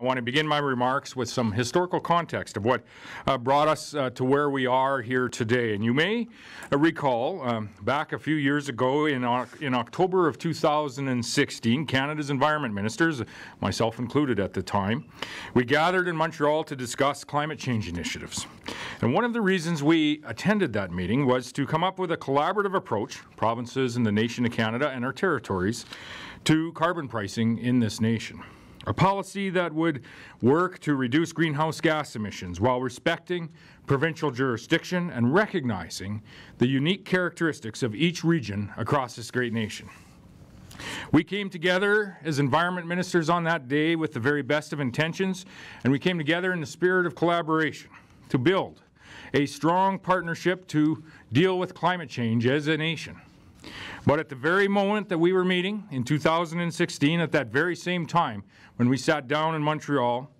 I want to begin my remarks with some historical context of what uh, brought us uh, to where we are here today. And you may uh, recall um, back a few years ago in, in October of 2016, Canada's environment ministers, myself included at the time, we gathered in Montreal to discuss climate change initiatives. And one of the reasons we attended that meeting was to come up with a collaborative approach, provinces and the nation of Canada and our territories, to carbon pricing in this nation a policy that would work to reduce greenhouse gas emissions while respecting provincial jurisdiction and recognizing the unique characteristics of each region across this great nation. We came together as environment ministers on that day with the very best of intentions, and we came together in the spirit of collaboration to build a strong partnership to deal with climate change as a nation. But at the very moment that we were meeting in 2016, at that very same time, when we sat down in Montreal,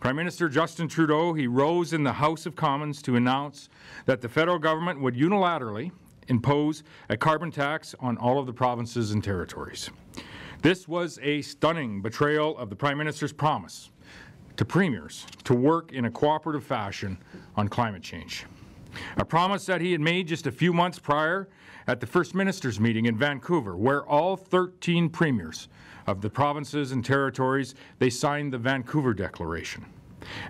Prime Minister Justin Trudeau, he rose in the House of Commons to announce that the federal government would unilaterally impose a carbon tax on all of the provinces and territories. This was a stunning betrayal of the Prime Minister's promise to premiers to work in a cooperative fashion on climate change a promise that he had made just a few months prior at the First Ministers' meeting in Vancouver, where all 13 premiers of the provinces and territories, they signed the Vancouver Declaration,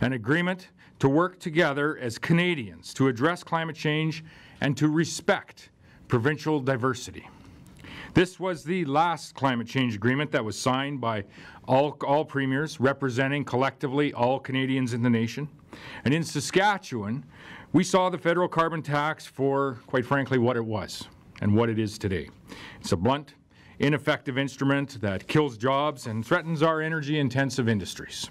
an agreement to work together as Canadians to address climate change and to respect provincial diversity. This was the last climate change agreement that was signed by all, all premiers representing collectively all Canadians in the nation. And in Saskatchewan, we saw the federal carbon tax for, quite frankly, what it was and what it is today. It's a blunt, ineffective instrument that kills jobs and threatens our energy-intensive industries.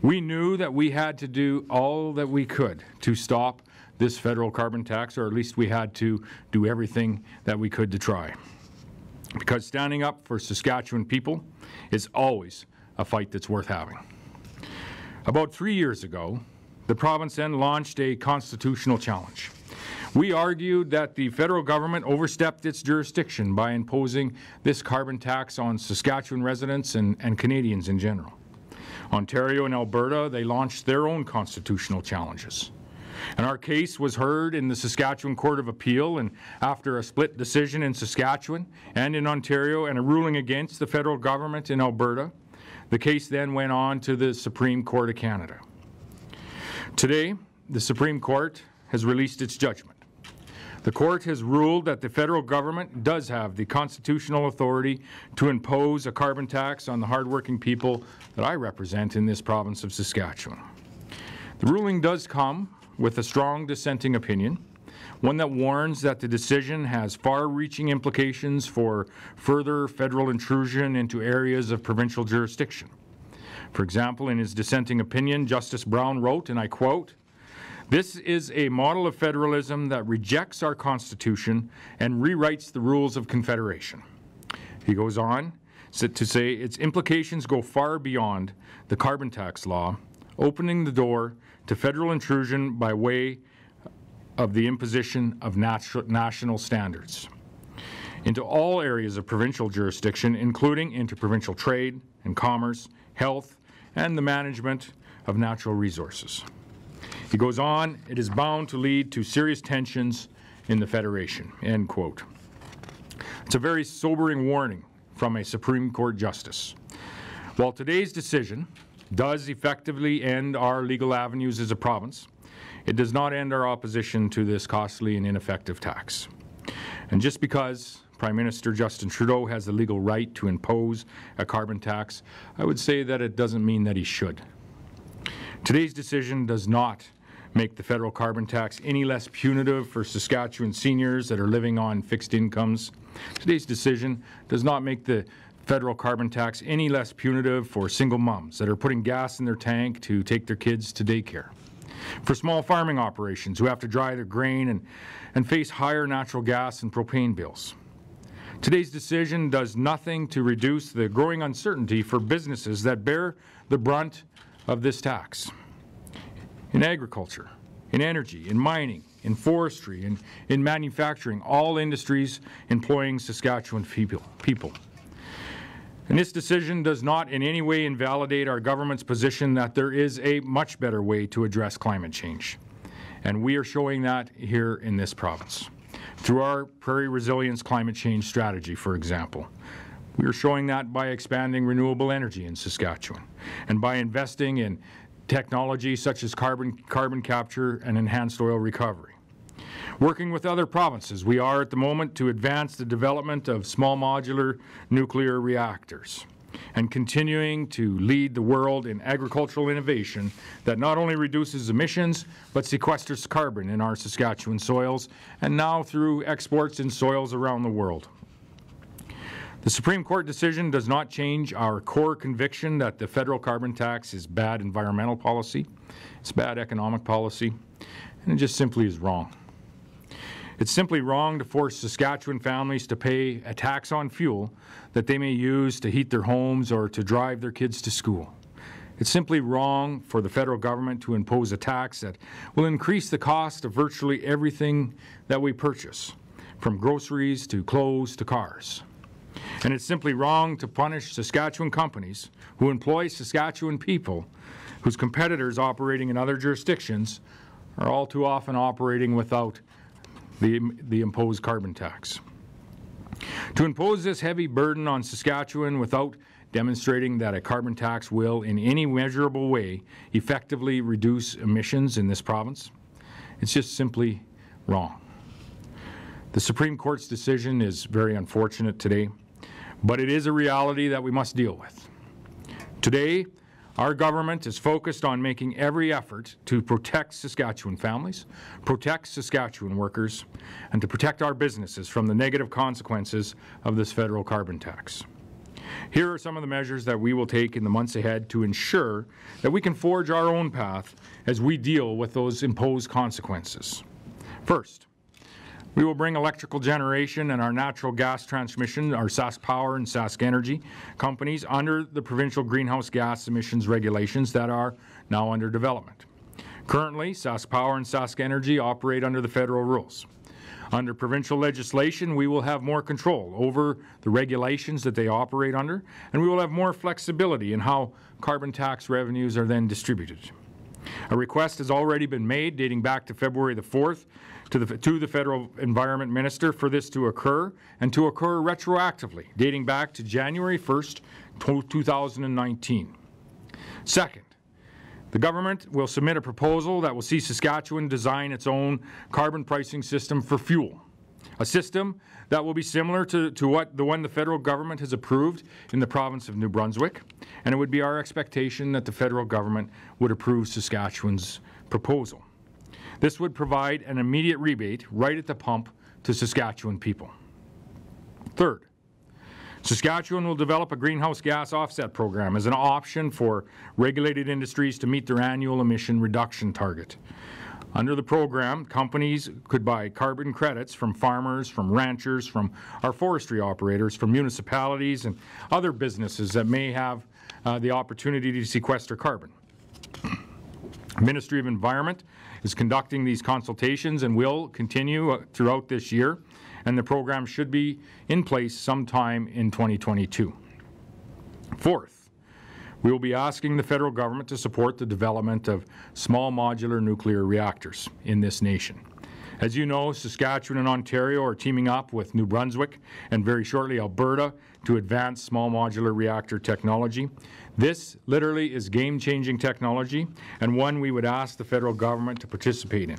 We knew that we had to do all that we could to stop this federal carbon tax, or at least we had to do everything that we could to try. Because standing up for Saskatchewan people is always a fight that's worth having. About three years ago, the province then launched a constitutional challenge. We argued that the federal government overstepped its jurisdiction by imposing this carbon tax on Saskatchewan residents and, and Canadians in general. Ontario and Alberta, they launched their own constitutional challenges. And our case was heard in the Saskatchewan Court of Appeal, and after a split decision in Saskatchewan and in Ontario and a ruling against the federal government in Alberta, the case then went on to the Supreme Court of Canada. Today, the Supreme Court has released its judgment. The court has ruled that the federal government does have the constitutional authority to impose a carbon tax on the hardworking people that I represent in this province of Saskatchewan. The ruling does come with a strong dissenting opinion, one that warns that the decision has far-reaching implications for further federal intrusion into areas of provincial jurisdiction. For example, in his dissenting opinion, Justice Brown wrote, and I quote, this is a model of federalism that rejects our Constitution and rewrites the rules of Confederation. He goes on to say its implications go far beyond the carbon tax law, opening the door to federal intrusion by way of the imposition of national standards into all areas of provincial jurisdiction, including interprovincial trade and commerce, health, and the management of natural resources. He goes on, it is bound to lead to serious tensions in the Federation, end quote. It's a very sobering warning from a Supreme Court justice. While today's decision does effectively end our legal avenues as a province, it does not end our opposition to this costly and ineffective tax. And just because Prime Minister Justin Trudeau has the legal right to impose a carbon tax, I would say that it doesn't mean that he should. Today's decision does not make the federal carbon tax any less punitive for Saskatchewan seniors that are living on fixed incomes. Today's decision does not make the federal carbon tax any less punitive for single moms that are putting gas in their tank to take their kids to daycare. For small farming operations who have to dry their grain and, and face higher natural gas and propane bills. Today's decision does nothing to reduce the growing uncertainty for businesses that bear the brunt of this tax. In agriculture, in energy, in mining, in forestry, in, in manufacturing, all industries employing Saskatchewan people. people. And this decision does not in any way invalidate our government's position that there is a much better way to address climate change. And we are showing that here in this province through our Prairie Resilience Climate Change Strategy, for example. We are showing that by expanding renewable energy in Saskatchewan and by investing in technology such as carbon, carbon capture and enhanced oil recovery. Working with other provinces, we are at the moment to advance the development of small modular nuclear reactors and continuing to lead the world in agricultural innovation that not only reduces emissions but sequesters carbon in our Saskatchewan soils and now through exports in soils around the world. The Supreme Court decision does not change our core conviction that the federal carbon tax is bad environmental policy, it's bad economic policy, and it just simply is wrong. It's simply wrong to force Saskatchewan families to pay a tax on fuel that they may use to heat their homes or to drive their kids to school. It's simply wrong for the federal government to impose a tax that will increase the cost of virtually everything that we purchase, from groceries to clothes to cars. And it's simply wrong to punish Saskatchewan companies who employ Saskatchewan people whose competitors operating in other jurisdictions are all too often operating without the, the imposed carbon tax. To impose this heavy burden on Saskatchewan without demonstrating that a carbon tax will, in any measurable way, effectively reduce emissions in this province, it's just simply wrong. The Supreme Court's decision is very unfortunate today, but it is a reality that we must deal with. Today, our government is focused on making every effort to protect Saskatchewan families, protect Saskatchewan workers, and to protect our businesses from the negative consequences of this federal carbon tax. Here are some of the measures that we will take in the months ahead to ensure that we can forge our own path as we deal with those imposed consequences. First, we will bring electrical generation and our natural gas transmission, our SAS Power and Sask Energy companies, under the provincial greenhouse gas emissions regulations that are now under development. Currently, SAS Power and Sask Energy operate under the federal rules. Under provincial legislation, we will have more control over the regulations that they operate under, and we will have more flexibility in how carbon tax revenues are then distributed. A request has already been made dating back to February the 4th to the, to the federal environment minister for this to occur and to occur retroactively, dating back to January 1st, 2019. Second, the government will submit a proposal that will see Saskatchewan design its own carbon pricing system for fuel, a system that will be similar to, to what the one the federal government has approved in the province of New Brunswick, and it would be our expectation that the federal government would approve Saskatchewan's proposal. This would provide an immediate rebate right at the pump to Saskatchewan people. Third, Saskatchewan will develop a greenhouse gas offset program as an option for regulated industries to meet their annual emission reduction target. Under the program, companies could buy carbon credits from farmers, from ranchers, from our forestry operators, from municipalities and other businesses that may have uh, the opportunity to sequester carbon. Ministry of Environment is conducting these consultations and will continue uh, throughout this year, and the program should be in place sometime in 2022. Fourth, we will be asking the federal government to support the development of small modular nuclear reactors in this nation. As you know, Saskatchewan and Ontario are teaming up with New Brunswick and very shortly Alberta to advance small modular reactor technology. This literally is game-changing technology and one we would ask the federal government to participate in.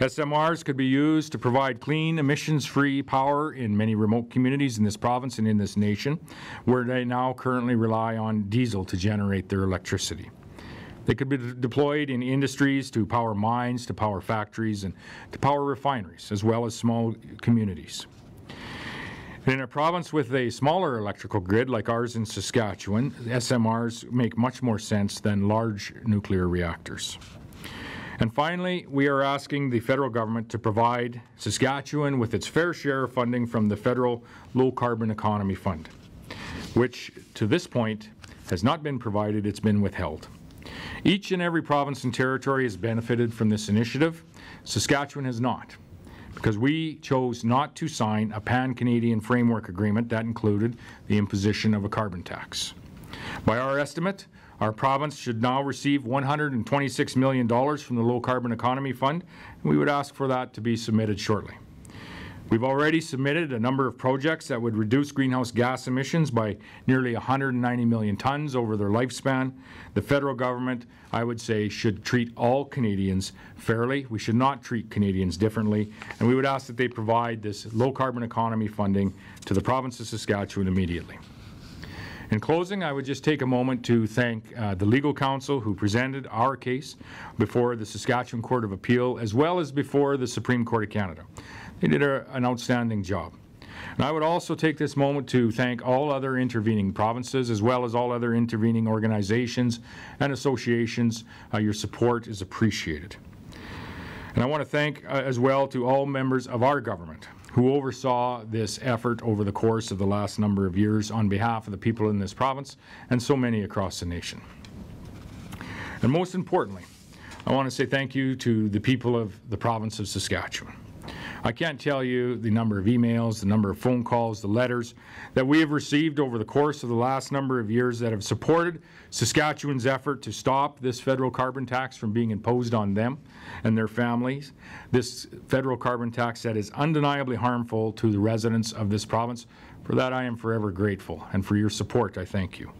SMRs could be used to provide clean, emissions-free power in many remote communities in this province and in this nation, where they now currently rely on diesel to generate their electricity. They could be deployed in industries to power mines, to power factories, and to power refineries, as well as small communities. But in a province with a smaller electrical grid like ours in Saskatchewan, SMRs make much more sense than large nuclear reactors. And finally, we are asking the federal government to provide Saskatchewan with its fair share of funding from the federal Low Carbon Economy Fund, which to this point has not been provided, it's been withheld. Each and every province and territory has benefited from this initiative. Saskatchewan has not because we chose not to sign a pan-Canadian framework agreement that included the imposition of a carbon tax. By our estimate, our province should now receive $126 million from the Low Carbon Economy Fund, and we would ask for that to be submitted shortly. We've already submitted a number of projects that would reduce greenhouse gas emissions by nearly 190 million tons over their lifespan. The federal government, I would say, should treat all Canadians fairly. We should not treat Canadians differently. And we would ask that they provide this low carbon economy funding to the province of Saskatchewan immediately. In closing, I would just take a moment to thank uh, the legal counsel who presented our case before the Saskatchewan Court of Appeal as well as before the Supreme Court of Canada. They did a, an outstanding job. And I would also take this moment to thank all other intervening provinces as well as all other intervening organizations and associations. Uh, your support is appreciated. And I want to thank uh, as well to all members of our government who oversaw this effort over the course of the last number of years on behalf of the people in this province and so many across the nation. And most importantly, I want to say thank you to the people of the province of Saskatchewan. I can't tell you the number of emails, the number of phone calls, the letters that we have received over the course of the last number of years that have supported Saskatchewan's effort to stop this federal carbon tax from being imposed on them and their families. This federal carbon tax that is undeniably harmful to the residents of this province. For that, I am forever grateful, and for your support, I thank you.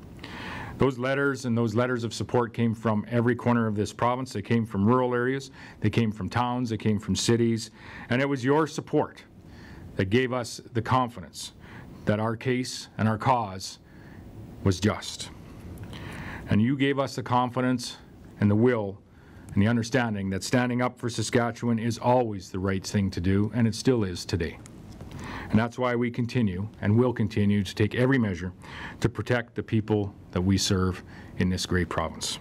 Those letters and those letters of support came from every corner of this province. They came from rural areas, they came from towns, they came from cities, and it was your support that gave us the confidence that our case and our cause was just. And you gave us the confidence and the will and the understanding that standing up for Saskatchewan is always the right thing to do, and it still is today. And that's why we continue and will continue to take every measure to protect the people that we serve in this great province.